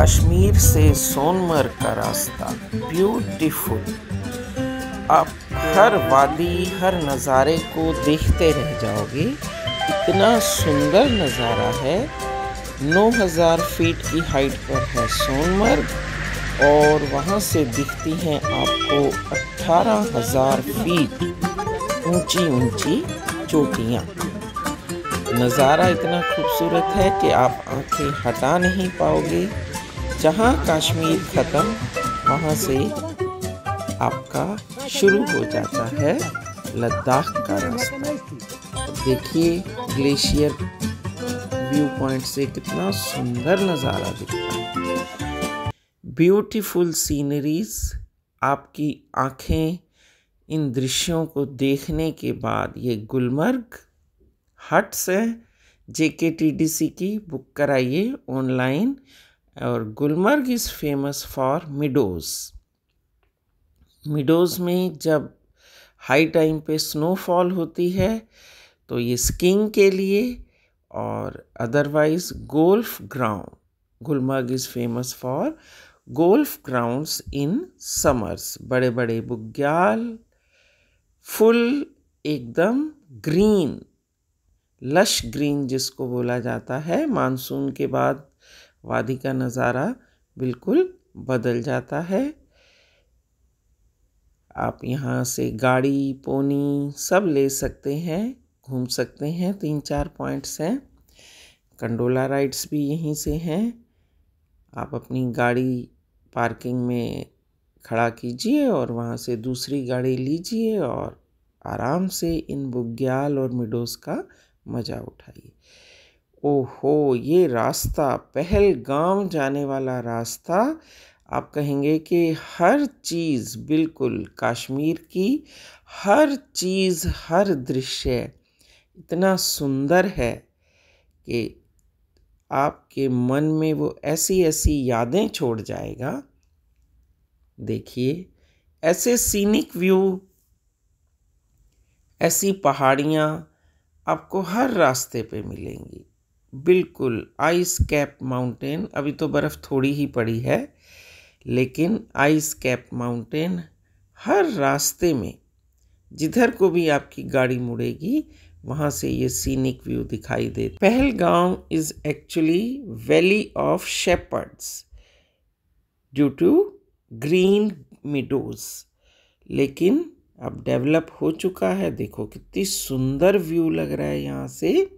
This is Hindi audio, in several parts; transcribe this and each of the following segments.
कश्मीर से सोनमर्ग का रास्ता ब्यूटीफुल आप हर वादी हर नज़ारे को देखते रह जाओगे इतना सुंदर नज़ारा है 9000 फीट की हाइट पर है सोनमर्ग और वहाँ से दिखती हैं आपको 18000 फीट ऊंची ऊंची चोटियाँ नज़ारा इतना खूबसूरत है कि आप आंखें हटा नहीं पाओगे जहाँ कश्मीर ख़त्म वहाँ से आपका शुरू हो जाता है लद्दाख का रास्ता देखिए ग्लेशियर व्यू पॉइंट से कितना सुंदर नज़ारा दिखता है ब्यूटीफुल सीनरीज आपकी आँखें इन दृश्यों को देखने के बाद ये गुलमर्ग हट्स है जे टी डी सी की बुक कराइए ऑनलाइन और Gulmarg is famous for meadows meadows में जब हाई टाइम पे स्नोफॉल होती है तो ये स्कीइंग के लिए और otherwise golf ground Gulmarg is famous for golf grounds in summers बड़े बड़े बुग्याल फुल एकदम ग्रीन लश ग्रीन जिसको बोला जाता है मानसून के बाद वादी का नज़ारा बिल्कुल बदल जाता है आप यहाँ से गाड़ी पोनी सब ले सकते हैं घूम सकते हैं तीन चार पॉइंट्स हैं कंडोला राइड्स भी यहीं से हैं आप अपनी गाड़ी पार्किंग में खड़ा कीजिए और वहाँ से दूसरी गाड़ी लीजिए और आराम से इन बुग्याल और मिडोस का मज़ा उठाइए ओहो ये रास्ता पहलगाम जाने वाला रास्ता आप कहेंगे कि हर चीज़ बिल्कुल कश्मीर की हर चीज़ हर दृश्य इतना सुंदर है कि आपके मन में वो ऐसी ऐसी यादें छोड़ जाएगा देखिए ऐसे सीनिक व्यू ऐसी पहाड़ियाँ आपको हर रास्ते पे मिलेंगी बिल्कुल आइस कैप माउंटेन अभी तो बर्फ़ थोड़ी ही पड़ी है लेकिन आइस कैप माउंटेन हर रास्ते में जिधर को भी आपकी गाड़ी मुड़ेगी वहाँ से ये सीनिक व्यू दिखाई दे Pahalgam is actually valley of shepherds due to green meadows लेकिन अब डेवलप हो चुका है देखो कितनी सुंदर व्यू लग रहा है यहाँ से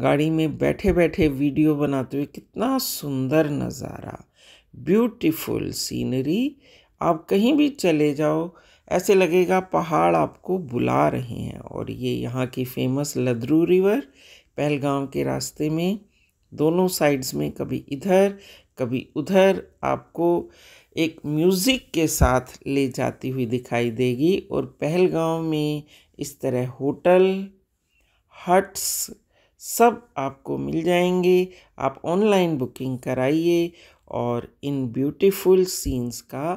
गाड़ी में बैठे बैठे वीडियो बनाते हुए कितना सुंदर नज़ारा ब्यूटीफुल सीनरी आप कहीं भी चले जाओ ऐसे लगेगा पहाड़ आपको बुला रहे हैं और ये यहाँ की फेमस लद्रू रिवर पहलगाम के रास्ते में दोनों साइड्स में कभी इधर कभी उधर आपको एक म्यूज़िक के साथ ले जाती हुई दिखाई देगी और पहलगाम में इस तरह होटल हट्स सब आपको मिल जाएंगे आप ऑनलाइन बुकिंग कराइए और इन ब्यूटीफुल सीन्स का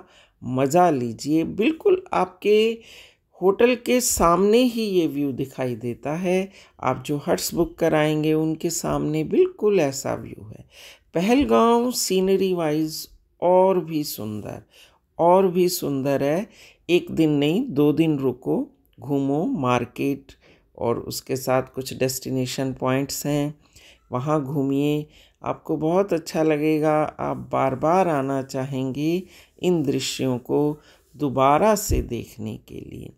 मज़ा लीजिए बिल्कुल आपके होटल के सामने ही ये व्यू दिखाई देता है आप जो हट्स बुक कराएंगे उनके सामने बिल्कुल ऐसा व्यू है पहलगांव सीनरी वाइज और भी सुंदर और भी सुंदर है एक दिन नहीं दो दिन रुको घूमो मार्केट और उसके साथ कुछ डेस्टिनेशन पॉइंट्स हैं वहाँ घूमिए आपको बहुत अच्छा लगेगा आप बार बार आना चाहेंगे इन दृश्यों को दोबारा से देखने के लिए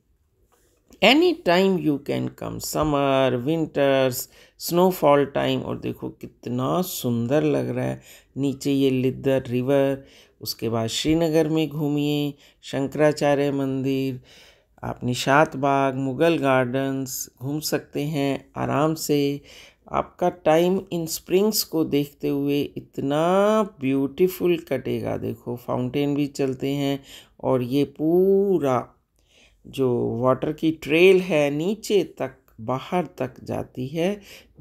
any time you can come summer winters snowfall time और देखो कितना सुंदर लग रहा है नीचे ये लिद्दर रिवर उसके बाद श्रीनगर में घूमिए शंकराचार्य मंदिर आप निशात बाग मुग़ल गार्डन्स घूम सकते हैं आराम से आपका टाइम इन स्प्रिंग्स को देखते हुए इतना ब्यूटीफुल कटेगा देखो फाउंटेन भी चलते हैं और ये पूरा जो वाटर की ट्रेल है नीचे तक बाहर तक जाती है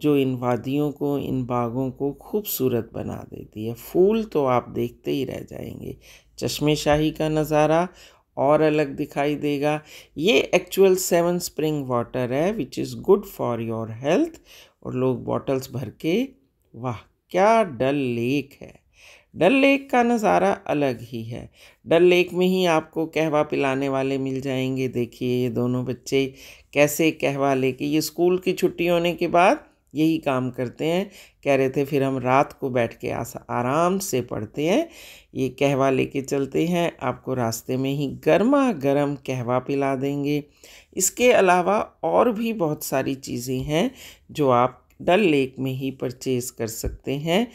जो इन वादियों को इन बागों को खूबसूरत बना देती है फूल तो आप देखते ही रह जाएंगे चश्मे शाही का नज़ारा और अलग दिखाई देगा ये एक्चुअल सेवन स्प्रिंग वाटर है which is good for your health और लोग बॉटल्स भर के वाह क्या डल लेक है डल लेक का नज़ारा अलग ही है डल लेक में ही आपको कहवा पिलाने वाले मिल जाएंगे देखिए ये दोनों बच्चे कैसे कहवा लेके ये स्कूल की छुट्टी होने के बाद यही काम करते हैं कह रहे थे फिर हम रात को बैठ के आराम से पढ़ते हैं ये कहवा लेके चलते हैं आपको रास्ते में ही गर्मा गर्म कहवा पिला देंगे इसके अलावा और भी बहुत सारी चीज़ें हैं जो आप डल लेक में ही परचेज़ कर सकते हैं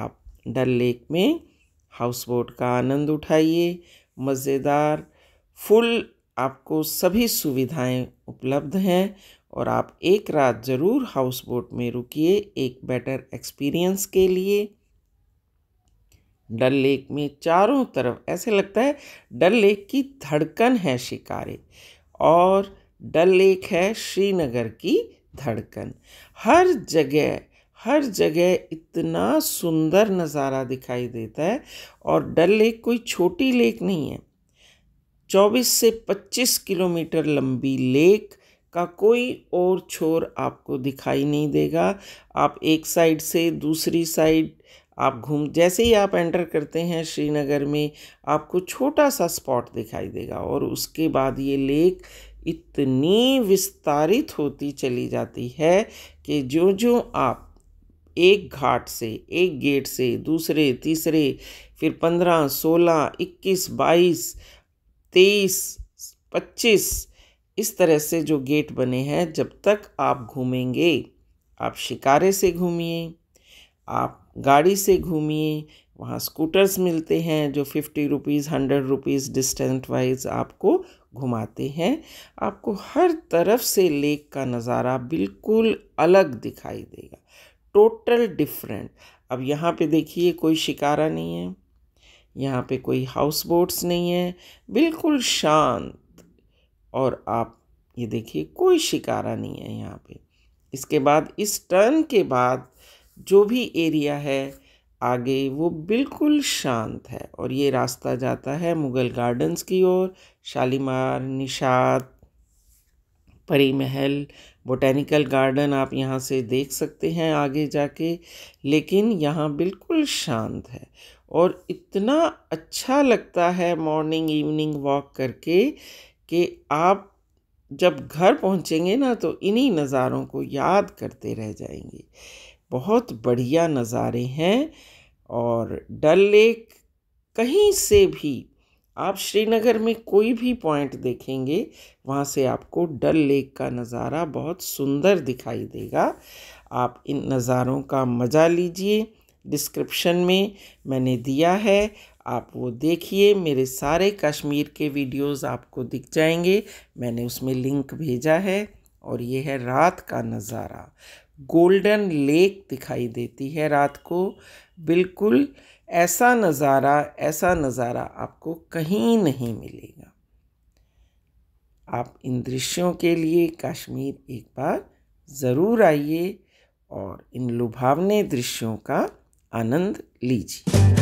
आप डल लेक में हाउस बोट का आनंद उठाइए मज़ेदार फुल आपको सभी सुविधाएं उपलब्ध हैं और आप एक रात ज़रूर हाउस बोट में रुकिए एक बेटर एक्सपीरियंस के लिए डल लेक में चारों तरफ ऐसे लगता है डल लेक की धड़कन है शिकारे और डल लेक है श्रीनगर की धड़कन हर जगह हर जगह इतना सुंदर नज़ारा दिखाई देता है और डल लेक कोई छोटी लेक नहीं है 24 से 25 किलोमीटर लंबी लेक का कोई और छोर आपको दिखाई नहीं देगा आप एक साइड से दूसरी साइड आप घूम जैसे ही आप एंटर करते हैं श्रीनगर में आपको छोटा सा स्पॉट दिखाई देगा और उसके बाद ये लेक इतनी विस्तारित होती चली जाती है कि जो जो आप एक घाट से एक गेट से दूसरे तीसरे फिर पंद्रह सोलह इक्कीस बाईस तेईस पच्चीस इस तरह से जो गेट बने हैं जब तक आप घूमेंगे आप शिकारे से घूमिए आप गाड़ी से घूमिए वहाँ स्कूटर्स मिलते हैं जो fifty rupees hundred rupees distance wise आपको घुमाते हैं आपको हर तरफ से लेक का नज़ारा बिल्कुल अलग दिखाई देगा टोटल डिफरेंट अब यहाँ पे देखिए कोई शिकारा नहीं है यहाँ पे कोई हाउस बोट्स नहीं है बिल्कुल शांत और आप ये देखिए कोई शिकारा नहीं है यहाँ पे इसके बाद इस टर्न के बाद जो भी एरिया है आगे वो बिल्कुल शांत है और ये रास्ता जाता है मुग़ल गार्डन्स की ओर शालीमार निषाद परी महल बोटेनिकल गार्डन आप यहाँ से देख सकते हैं आगे जाके लेकिन यहाँ बिल्कुल शांत है और इतना अच्छा लगता है मॉर्निंग इवनिंग वॉक करके कि आप जब घर पहुंचेंगे ना तो इन्हीं नज़ारों को याद करते रह जाएंगे बहुत बढ़िया नज़ारे हैं और डल लेक कहीं से भी आप श्रीनगर में कोई भी पॉइंट देखेंगे वहाँ से आपको डल लेक का नज़ारा बहुत सुंदर दिखाई देगा आप इन नज़ारों का मज़ा लीजिए डिस्क्रिप्शन में मैंने दिया है आप वो देखिए मेरे सारे कश्मीर के वीडियोस आपको दिख जाएंगे मैंने उसमें लिंक भेजा है और ये है रात का नज़ारा गोल्डन लेक दिखाई देती है रात को बिल्कुल ऐसा नज़ारा ऐसा नज़ारा आपको कहीं नहीं मिलेगा आप इन दृश्यों के लिए कश्मीर एक बार ज़रूर आइए और इन लुभावने दृश्यों का आनंद लीजिए